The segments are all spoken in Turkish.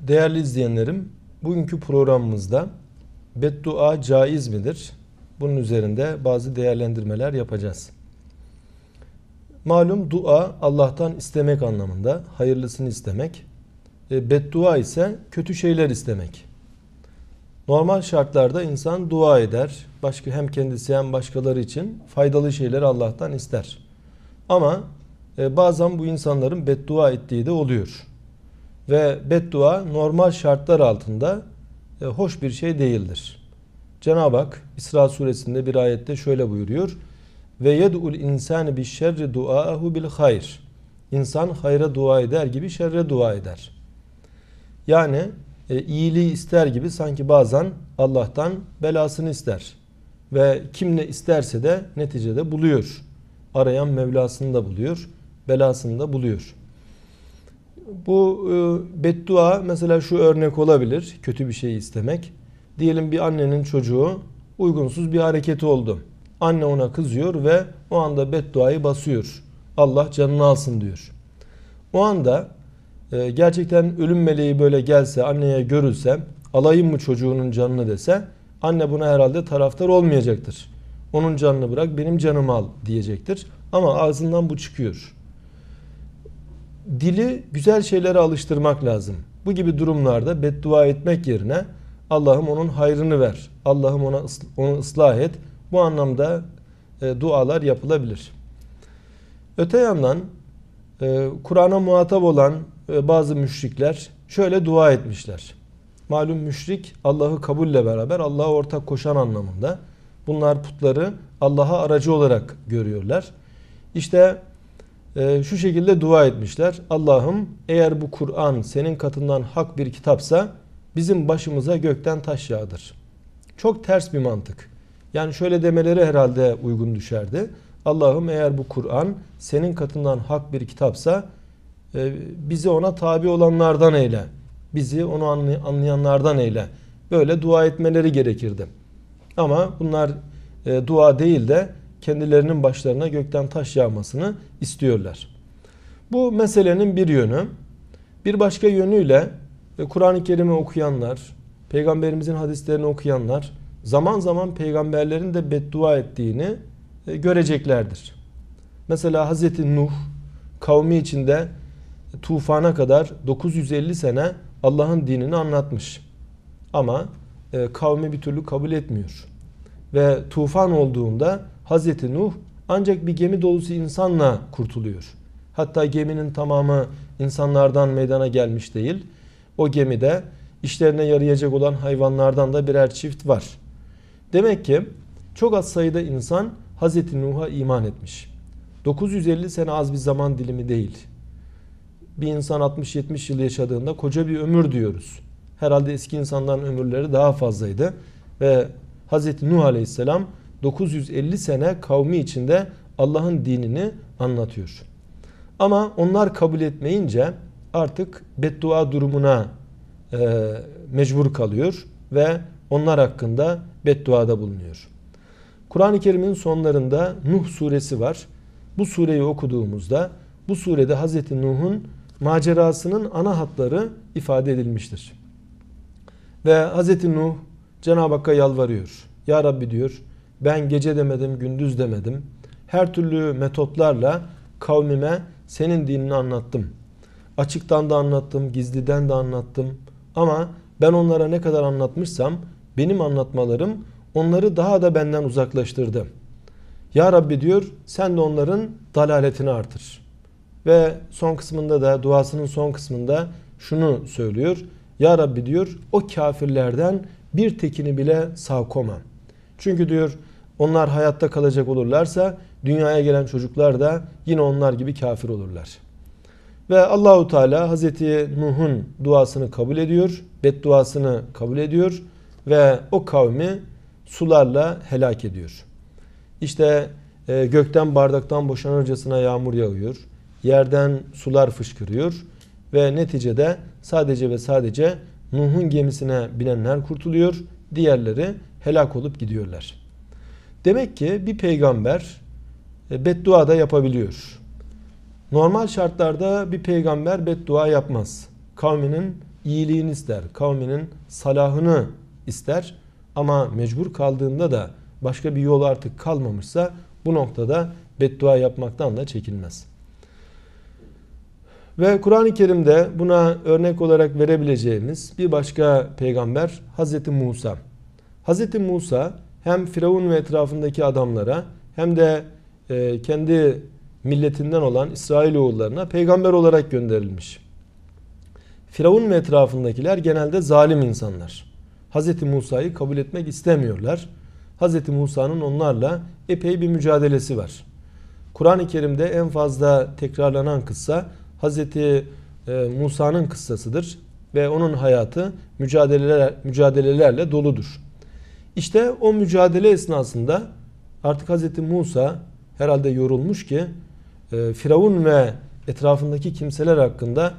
Değerli izleyenlerim, bugünkü programımızda beddua caiz midir? Bunun üzerinde bazı değerlendirmeler yapacağız. Malum dua Allah'tan istemek anlamında, hayırlısını istemek. E, beddua ise kötü şeyler istemek. Normal şartlarda insan dua eder. Başka hem kendisi hem başkaları için faydalı şeyler Allah'tan ister. Ama e, bazen bu insanların beddua ettiği de oluyor. Ve beddua normal şartlar altında e, hoş bir şey değildir. Cenab-ı Hak İsra suresinde bir ayette şöyle buyuruyor. Ve yed'ul insani bi şerri duahu bil hayr. İnsan hayra dua eder gibi şerre dua eder. Yani e, iyiliği ister gibi sanki bazen Allah'tan belasını ister. Ve kim ne isterse de neticede buluyor. Arayan Mevlasını da buluyor, belasını da buluyor. Bu e, beddua mesela şu örnek olabilir. Kötü bir şey istemek. Diyelim bir annenin çocuğu uygunsuz bir hareketi oldu. Anne ona kızıyor ve o anda bedduayı basıyor. Allah canını alsın diyor. O anda e, gerçekten ölüm meleği böyle gelse, anneye görülse, alayım mı çocuğunun canını dese, anne buna herhalde taraftar olmayacaktır. Onun canını bırak, benim canımı al diyecektir. Ama ağzından bu çıkıyor dili güzel şeylere alıştırmak lazım. Bu gibi durumlarda beddua etmek yerine Allah'ım onun hayrını ver. Allah'ım ona onu ıslah et. Bu anlamda e, dualar yapılabilir. Öte yandan e, Kur'an'a muhatap olan e, bazı müşrikler şöyle dua etmişler. Malum müşrik Allah'ı kabulle beraber Allah'a ortak koşan anlamında. Bunlar putları Allah'a aracı olarak görüyorlar. İşte ee, şu şekilde dua etmişler. Allah'ım eğer bu Kur'an senin katından hak bir kitapsa bizim başımıza gökten taş yağdır. Çok ters bir mantık. Yani şöyle demeleri herhalde uygun düşerdi. Allah'ım eğer bu Kur'an senin katından hak bir kitapsa e, bizi ona tabi olanlardan eyle. Bizi onu anlayanlardan eyle. Böyle dua etmeleri gerekirdi. Ama bunlar e, dua değil de kendilerinin başlarına gökten taş yağmasını istiyorlar. Bu meselenin bir yönü. Bir başka yönüyle e, Kur'an-ı Kerim'i okuyanlar, peygamberimizin hadislerini okuyanlar zaman zaman peygamberlerin de beddua ettiğini e, göreceklerdir. Mesela Hazreti Nuh kavmi içinde e, tufana kadar 950 sene Allah'ın dinini anlatmış. Ama kavmi bir türlü kabul etmiyor. Ve tufan olduğunda Hazreti Nuh ancak bir gemi dolusu insanla kurtuluyor. Hatta geminin tamamı insanlardan meydana gelmiş değil. O gemide işlerine yarayacak olan hayvanlardan da birer çift var. Demek ki çok az sayıda insan Hazreti Nuh'a iman etmiş. 950 sene az bir zaman dilimi değil. Bir insan 60-70 yıl yaşadığında koca bir ömür diyoruz. Herhalde eski insanların ömürleri daha fazlaydı. Ve Hazreti Nuh Aleyhisselam 950 sene kavmi içinde Allah'ın dinini anlatıyor. Ama onlar kabul etmeyince artık beddua durumuna e, mecbur kalıyor ve onlar hakkında bedduada bulunuyor. Kur'an-ı Kerim'in sonlarında Nuh suresi var. Bu sureyi okuduğumuzda bu surede Hz. Nuh'un macerasının ana hatları ifade edilmiştir. Ve Hz. Nuh Cenab-ı Hakk'a yalvarıyor. Ya Rabbi diyor ben gece demedim, gündüz demedim. Her türlü metotlarla kavmime senin dinini anlattım. Açıktan da anlattım, gizliden de anlattım. Ama ben onlara ne kadar anlatmışsam benim anlatmalarım onları daha da benden uzaklaştırdı. Ya Rabbi diyor sen de onların dalaletini artır. Ve son kısmında da duasının son kısmında şunu söylüyor. Ya Rabbi diyor o kafirlerden bir tekini bile sağ koma. Çünkü diyor onlar hayatta kalacak olurlarsa dünyaya gelen çocuklar da yine onlar gibi kafir olurlar. Ve Allahu Teala Hazreti Nuh'un duasını kabul ediyor, bedduasını kabul ediyor ve o kavmi sularla helak ediyor. İşte e, gökten bardaktan boşanırcasına yağmur yağıyor. Yerden sular fışkırıyor ve neticede sadece ve sadece Nuh'un gemisine binenler kurtuluyor. Diğerleri helak olup gidiyorlar. Demek ki bir peygamber e, beddua da yapabiliyor. Normal şartlarda bir peygamber beddua yapmaz. Kavminin iyiliğini ister, kavminin salahını ister ama mecbur kaldığında da başka bir yol artık kalmamışsa bu noktada beddua yapmaktan da çekinmez. Ve Kur'an-ı Kerim'de buna örnek olarak verebileceğimiz bir başka peygamber Hazreti Musa. Hazreti Musa hem Firavun ve etrafındaki adamlara hem de e, kendi milletinden olan İsrailoğullarına peygamber olarak gönderilmiş. Firavun ve etrafındakiler genelde zalim insanlar. Hz. Musa'yı kabul etmek istemiyorlar. Hz. Musa'nın onlarla epey bir mücadelesi var. Kur'an-ı Kerim'de en fazla tekrarlanan kıssa Hz. E, Musa'nın kıssasıdır ve onun hayatı mücadeleler, mücadelelerle doludur. İşte o mücadele esnasında artık Hazreti Musa herhalde yorulmuş ki e, Firavun ve etrafındaki kimseler hakkında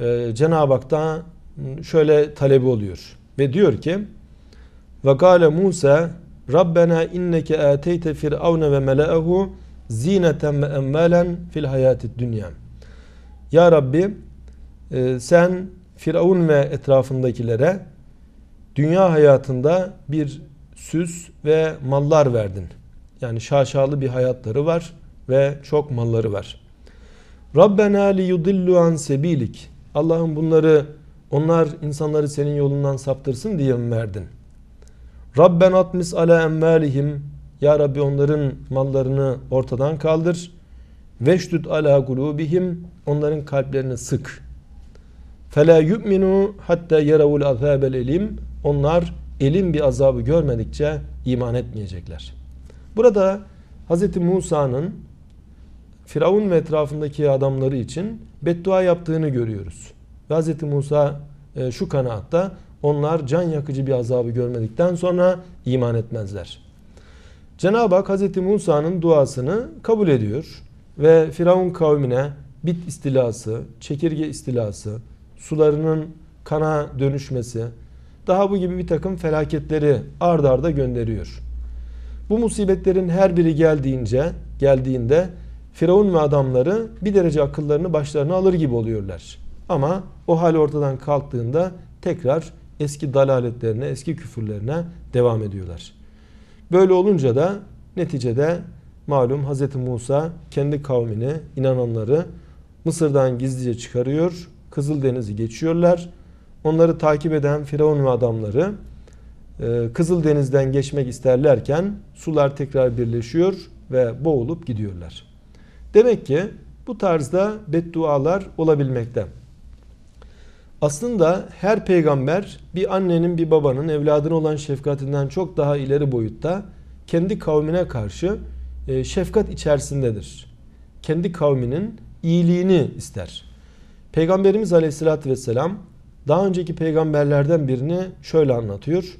e, Cenab-ı Hak'tan şöyle talebi oluyor. Ve diyor ki ve Musa Rabbena inneke ateyte firavne ve mele'ehu zineten ve emmalen fil hayati dünya. Ya Rabbi e, sen Firavun ve etrafındakilere dünya hayatında bir süs ve mallar verdin. Yani şaşalı bir hayatları var ve çok malları var. Rabbena li yudillu an sebilik. Allah'ım bunları onlar insanları senin yolundan saptırsın diye mi verdin? Rabben atmis ala emvalihim. Ya Rabbi onların mallarını ortadan kaldır. Veşdüt ala gulubihim. Onların kalplerini sık. Fela yu'minu hatta yaravul azabel elim. Onlar elin bir azabı görmedikçe iman etmeyecekler. Burada Hz. Musa'nın Firavun ve etrafındaki adamları için beddua yaptığını görüyoruz. Ve Hz. Musa e, şu kanaatta onlar can yakıcı bir azabı görmedikten sonra iman etmezler. Cenab-ı Hak Hz. Musa'nın duasını kabul ediyor ve Firavun kavmine bit istilası, çekirge istilası, sularının kana dönüşmesi, daha bu gibi bir takım felaketleri ard arda gönderiyor. Bu musibetlerin her biri geldiğince, geldiğinde Firavun ve adamları bir derece akıllarını başlarına alır gibi oluyorlar. Ama o hal ortadan kalktığında tekrar eski dalaletlerine, eski küfürlerine devam ediyorlar. Böyle olunca da neticede malum Hz. Musa kendi kavmini, inananları Mısır'dan gizlice çıkarıyor. Kızıldeniz'i geçiyorlar Onları takip eden Firavun ve adamları e, Kızıldeniz'den geçmek isterlerken sular tekrar birleşiyor ve boğulup gidiyorlar. Demek ki bu tarzda beddualar olabilmekte. Aslında her peygamber bir annenin bir babanın evladına olan şefkatinden çok daha ileri boyutta kendi kavmine karşı e, şefkat içerisindedir. Kendi kavminin iyiliğini ister. Peygamberimiz aleyhissalatü vesselam daha önceki peygamberlerden birini şöyle anlatıyor.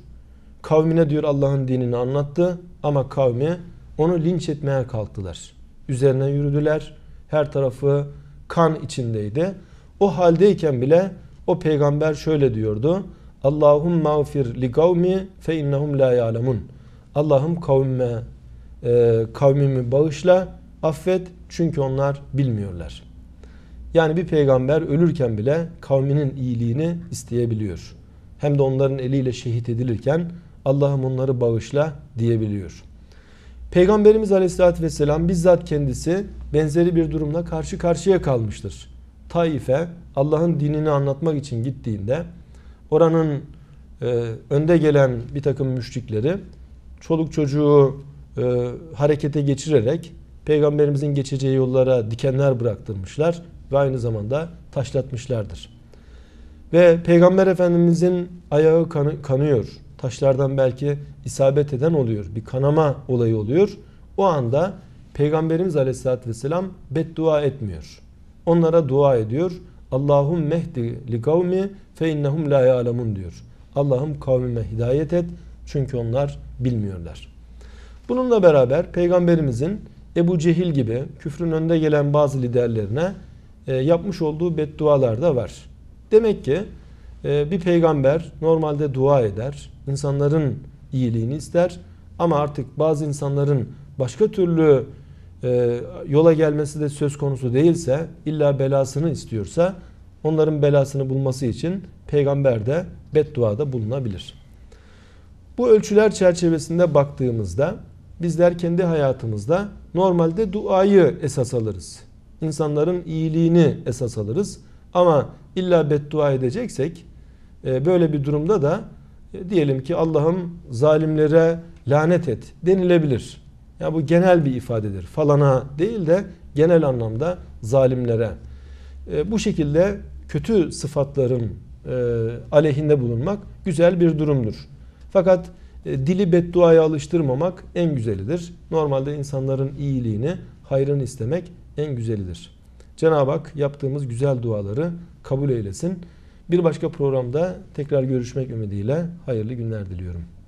Kavmine diyor Allah'ın dinini anlattı ama kavmi onu linç etmeye kalktılar. Üzerine yürüdüler. Her tarafı kan içindeydi. O haldeyken bile o peygamber şöyle diyordu. Allahum mağfir li kavmi fe innahum la ya'lemun. Allah'ım kavmime, e, kavmimi bağışla, affet çünkü onlar bilmiyorlar.'' Yani bir peygamber ölürken bile kavminin iyiliğini isteyebiliyor. Hem de onların eliyle şehit edilirken Allah'ım onları bağışla diyebiliyor. Peygamberimiz Aleyhisselatü Vesselam bizzat kendisi benzeri bir durumla karşı karşıya kalmıştır. Taif'e Allah'ın dinini anlatmak için gittiğinde oranın e, önde gelen bir takım müşrikleri çoluk çocuğu e, harekete geçirerek peygamberimizin geçeceği yollara dikenler bıraktırmışlar ve aynı zamanda taşlatmışlardır. Ve peygamber efendimizin ayağı kanı, kanıyor. Taşlardan belki isabet eden oluyor. Bir kanama olayı oluyor. O anda peygamberimiz aleyhissalatü vesselam beddua etmiyor. Onlara dua ediyor. Allahum mehdi li kavmi fe innehum la ya'lemun diyor. Allah'ım kavmime hidayet et çünkü onlar bilmiyorlar. Bununla beraber peygamberimizin Ebu Cehil gibi küfrün önde gelen bazı liderlerine e, yapmış olduğu beddualar da var. Demek ki e, bir peygamber normalde dua eder, insanların iyiliğini ister ama artık bazı insanların başka türlü e, yola gelmesi de söz konusu değilse, illa belasını istiyorsa onların belasını bulması için peygamber de bedduada bulunabilir. Bu ölçüler çerçevesinde baktığımızda bizler kendi hayatımızda Normalde duayı esas alırız. İnsanların iyiliğini esas alırız. Ama illa beddua edeceksek e, böyle bir durumda da e, diyelim ki Allah'ım zalimlere lanet et denilebilir. Ya yani bu genel bir ifadedir. Falana değil de genel anlamda zalimlere. E, bu şekilde kötü sıfatların aleyhinde bulunmak güzel bir durumdur. Fakat e, dili bedduaya alıştırmamak en güzelidir. Normalde insanların iyiliğini, hayrını istemek en güzelidir. Cenab-ı Hak yaptığımız güzel duaları kabul eylesin. Bir başka programda tekrar görüşmek ümidiyle hayırlı günler diliyorum.